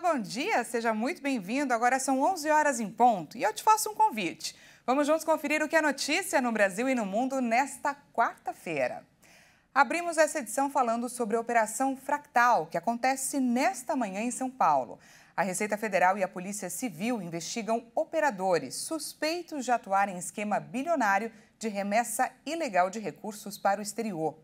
bom dia, seja muito bem-vindo. Agora são 11 horas em ponto e eu te faço um convite. Vamos juntos conferir o que é notícia no Brasil e no mundo nesta quarta-feira. Abrimos essa edição falando sobre a Operação Fractal, que acontece nesta manhã em São Paulo. A Receita Federal e a Polícia Civil investigam operadores suspeitos de atuar em esquema bilionário de remessa ilegal de recursos para o exterior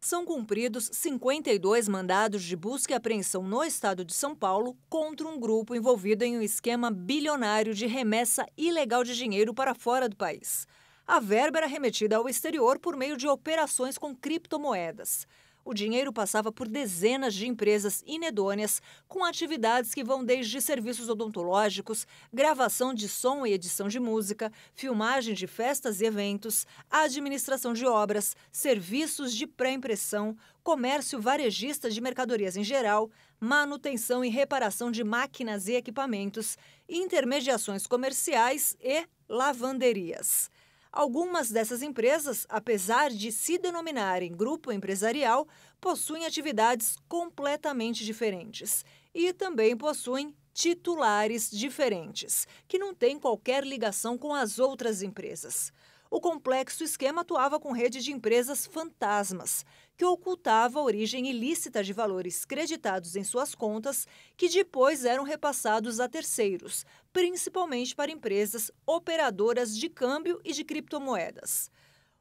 são cumpridos 52 mandados de busca e apreensão no estado de São Paulo contra um grupo envolvido em um esquema bilionário de remessa ilegal de dinheiro para fora do país. A verba era remetida ao exterior por meio de operações com criptomoedas o dinheiro passava por dezenas de empresas inedôneas, com atividades que vão desde serviços odontológicos, gravação de som e edição de música, filmagem de festas e eventos, administração de obras, serviços de pré-impressão, comércio varejista de mercadorias em geral, manutenção e reparação de máquinas e equipamentos, intermediações comerciais e lavanderias. Algumas dessas empresas, apesar de se denominarem grupo empresarial, possuem atividades completamente diferentes e também possuem titulares diferentes, que não têm qualquer ligação com as outras empresas o complexo esquema atuava com rede de empresas fantasmas, que ocultava a origem ilícita de valores creditados em suas contas, que depois eram repassados a terceiros, principalmente para empresas operadoras de câmbio e de criptomoedas.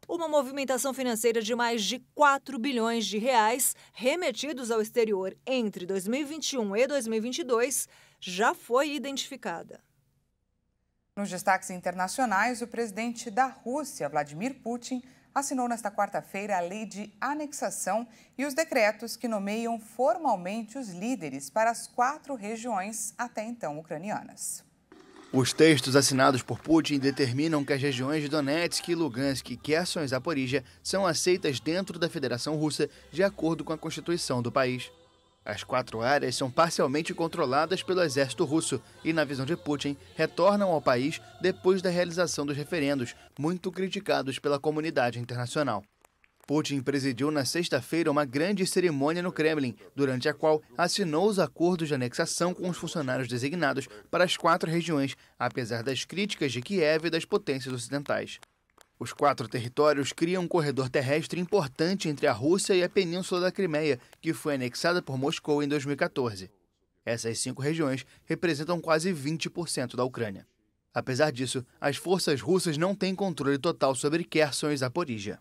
Uma movimentação financeira de mais de 4 bilhões de reais remetidos ao exterior entre 2021 e 2022 já foi identificada. Nos destaques internacionais, o presidente da Rússia, Vladimir Putin, assinou nesta quarta-feira a lei de anexação e os decretos que nomeiam formalmente os líderes para as quatro regiões até então ucranianas. Os textos assinados por Putin determinam que as regiões de Donetsk, Lugansk e Kherson e Zaporizhia são aceitas dentro da Federação Russa de acordo com a Constituição do país. As quatro áreas são parcialmente controladas pelo exército russo e, na visão de Putin, retornam ao país depois da realização dos referendos, muito criticados pela comunidade internacional. Putin presidiu na sexta-feira uma grande cerimônia no Kremlin, durante a qual assinou os acordos de anexação com os funcionários designados para as quatro regiões, apesar das críticas de Kiev e das potências ocidentais. Os quatro territórios criam um corredor terrestre importante entre a Rússia e a Península da Crimeia, que foi anexada por Moscou em 2014. Essas cinco regiões representam quase 20% da Ucrânia. Apesar disso, as forças russas não têm controle total sobre Kherson e Zaporizhia.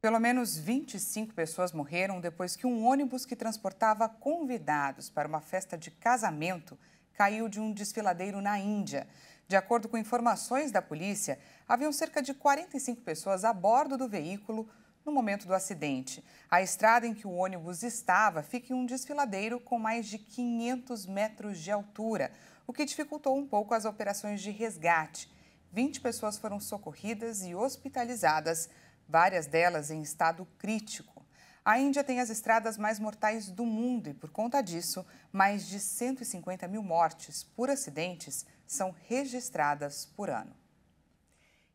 Pelo menos 25 pessoas morreram depois que um ônibus que transportava convidados para uma festa de casamento caiu de um desfiladeiro na Índia. De acordo com informações da polícia, haviam cerca de 45 pessoas a bordo do veículo no momento do acidente. A estrada em que o ônibus estava fica em um desfiladeiro com mais de 500 metros de altura, o que dificultou um pouco as operações de resgate. 20 pessoas foram socorridas e hospitalizadas, várias delas em estado crítico. A Índia tem as estradas mais mortais do mundo e, por conta disso, mais de 150 mil mortes por acidentes são registradas por ano.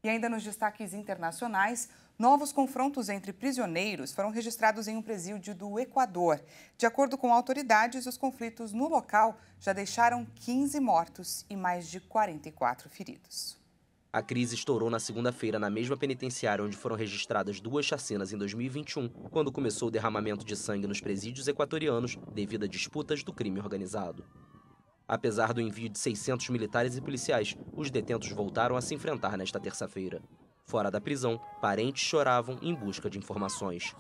E ainda nos destaques internacionais, novos confrontos entre prisioneiros foram registrados em um presídio do Equador. De acordo com autoridades, os conflitos no local já deixaram 15 mortos e mais de 44 feridos. A crise estourou na segunda-feira na mesma penitenciária onde foram registradas duas chacinas em 2021, quando começou o derramamento de sangue nos presídios equatorianos devido a disputas do crime organizado. Apesar do envio de 600 militares e policiais, os detentos voltaram a se enfrentar nesta terça-feira. Fora da prisão, parentes choravam em busca de informações.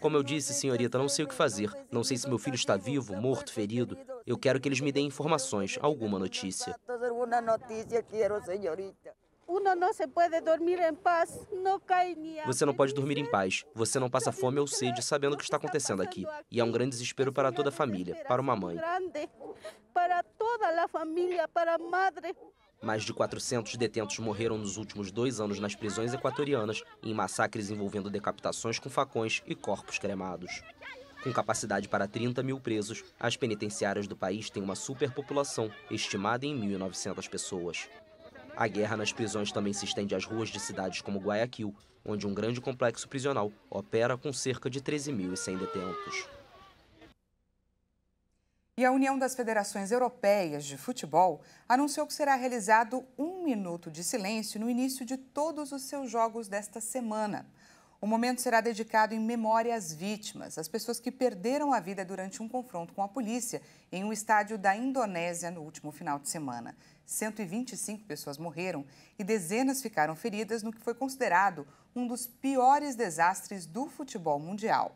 Como eu disse, senhorita, não sei o que fazer. Não sei se meu filho está vivo, morto, ferido. Eu quero que eles me deem informações, alguma notícia uno não se pode dormir em paz, não cai Você não pode dormir em paz, você não passa fome ou sede sabendo o que está acontecendo aqui. E é um grande desespero para toda a família, para uma mãe. Para toda a família, para a madre. Mais de 400 detentos morreram nos últimos dois anos nas prisões equatorianas, em massacres envolvendo decapitações com facões e corpos cremados. Com capacidade para 30 mil presos, as penitenciárias do país têm uma superpopulação, estimada em 1.900 pessoas. A guerra nas prisões também se estende às ruas de cidades como Guayaquil, onde um grande complexo prisional opera com cerca de 13.100 detentos. E a União das Federações Europeias de Futebol anunciou que será realizado um minuto de silêncio no início de todos os seus jogos desta semana. O momento será dedicado em memória às vítimas, as pessoas que perderam a vida durante um confronto com a polícia em um estádio da Indonésia no último final de semana. 125 pessoas morreram e dezenas ficaram feridas no que foi considerado um dos piores desastres do futebol mundial.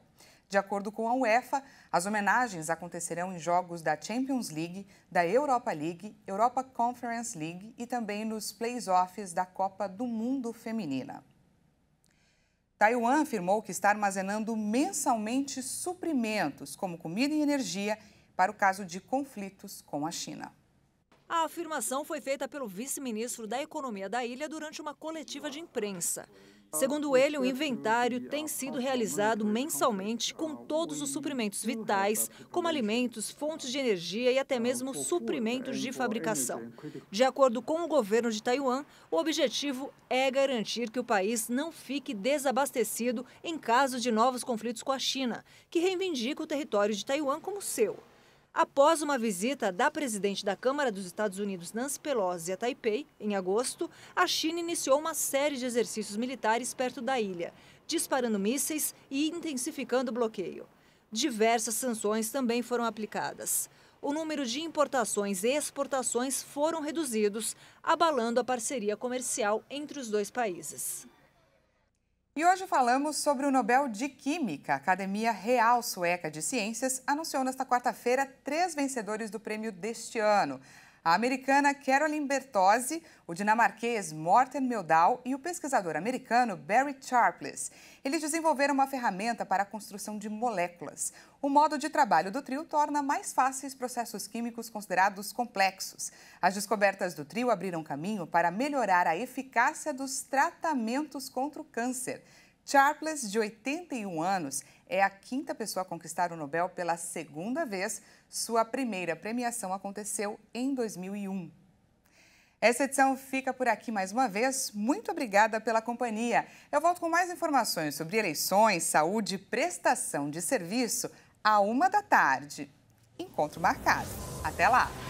De acordo com a UEFA, as homenagens acontecerão em jogos da Champions League, da Europa League, Europa Conference League e também nos playoffs da Copa do Mundo Feminina. Taiwan afirmou que está armazenando mensalmente suprimentos, como comida e energia, para o caso de conflitos com a China. A afirmação foi feita pelo vice-ministro da Economia da ilha durante uma coletiva de imprensa. Segundo ele, o inventário tem sido realizado é mensalmente com todos os suprimentos vitais, como alimentos, fontes de energia e até é mesmo suprimentos é de fabricação. De acordo com o governo de Taiwan, o objetivo é garantir que o país não fique desabastecido em caso de novos conflitos com a China, que reivindica o território de Taiwan como seu. Após uma visita da presidente da Câmara dos Estados Unidos, Nancy Pelosi, a Taipei, em agosto, a China iniciou uma série de exercícios militares perto da ilha, disparando mísseis e intensificando o bloqueio. Diversas sanções também foram aplicadas. O número de importações e exportações foram reduzidos, abalando a parceria comercial entre os dois países. E hoje falamos sobre o Nobel de Química. A Academia Real Sueca de Ciências anunciou nesta quarta-feira três vencedores do prêmio deste ano a americana Carolyn Bertozzi, o dinamarquês Morten Meldal e o pesquisador americano Barry Sharpless, Eles desenvolveram uma ferramenta para a construção de moléculas. O modo de trabalho do trio torna mais fáceis processos químicos considerados complexos. As descobertas do trio abriram caminho para melhorar a eficácia dos tratamentos contra o câncer. Sharpless, de 81 anos, é a quinta pessoa a conquistar o Nobel pela segunda vez sua primeira premiação aconteceu em 2001. Essa edição fica por aqui mais uma vez. Muito obrigada pela companhia. Eu volto com mais informações sobre eleições, saúde e prestação de serviço a uma da tarde. Encontro marcado. Até lá!